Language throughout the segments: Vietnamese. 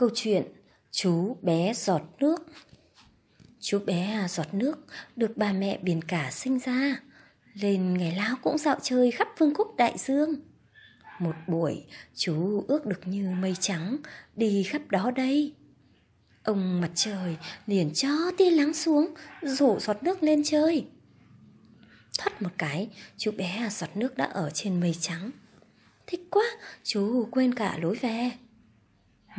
Câu chuyện Chú bé giọt nước Chú bé à, giọt nước được bà mẹ biển cả sinh ra Lên ngày lao cũng dạo chơi khắp vương quốc đại dương Một buổi chú ước được như mây trắng đi khắp đó đây Ông mặt trời liền cho tia lắng xuống Rủ giọt nước lên chơi Thoát một cái chú bé à, giọt nước đã ở trên mây trắng Thích quá chú quên cả lối về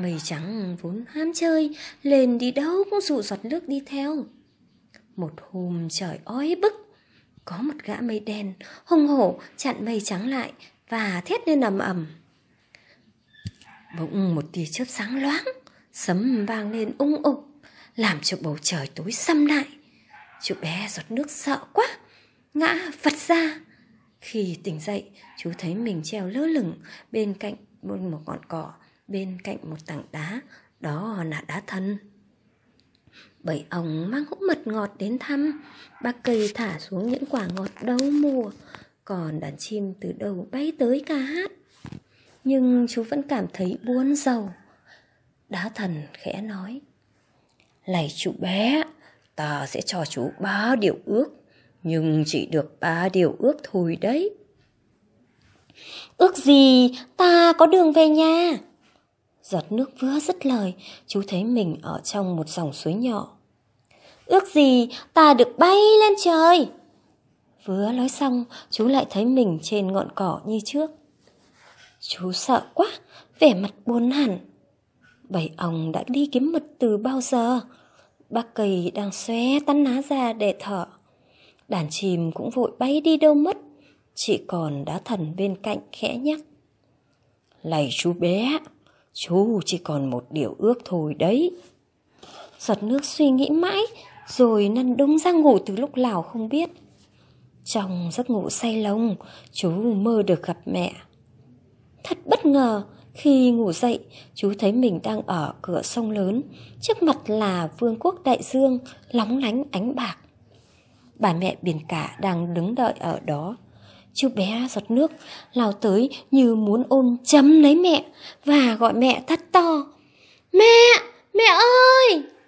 Mây trắng vốn ham chơi, lên đi đâu cũng dụ giọt nước đi theo. Một hôm trời ói bức, có một gã mây đen hung hổ chặn mây trắng lại và thét lên ầm ầm. Bỗng một tia chớp sáng loáng, sấm vang lên ung ục, làm cho bầu trời tối sầm lại. Chú bé giọt nước sợ quá, ngã vật ra. Khi tỉnh dậy, chú thấy mình treo lơ lửng bên cạnh một ngọn cỏ bên cạnh một tảng đá, đó là đá thân. Bởi ông mang hũ mật ngọt đến thăm, bác cây thả xuống những quả ngọt đâu mùa, còn đàn chim từ đầu bay tới ca hát. Nhưng chú vẫn cảm thấy buồn rầu Đá thần khẽ nói, Lạy chú bé, ta sẽ cho chú ba điều ước, nhưng chỉ được ba điều ước thôi đấy. Ước gì ta có đường về nhà Giọt nước vừa dứt lời, chú thấy mình ở trong một dòng suối nhỏ. Ước gì ta được bay lên trời! Vừa nói xong, chú lại thấy mình trên ngọn cỏ như trước. Chú sợ quá, vẻ mặt buồn hẳn. Bảy ông đã đi kiếm mật từ bao giờ? Bác cây đang xóe tán lá ra để thở. Đàn chim cũng vội bay đi đâu mất. Chị còn đá thần bên cạnh khẽ nhắc. lầy chú bé, Chú chỉ còn một điều ước thôi đấy. Giọt nước suy nghĩ mãi, rồi năn đúng ra ngủ từ lúc nào không biết. Trong giấc ngủ say lông, chú mơ được gặp mẹ. Thật bất ngờ, khi ngủ dậy, chú thấy mình đang ở cửa sông lớn, trước mặt là vương quốc đại dương, lóng lánh ánh bạc. Bà mẹ biển cả đang đứng đợi ở đó, Chú bé giọt nước lao tới như muốn ôm chấm lấy mẹ và gọi mẹ thắt to. Mẹ! Mẹ ơi!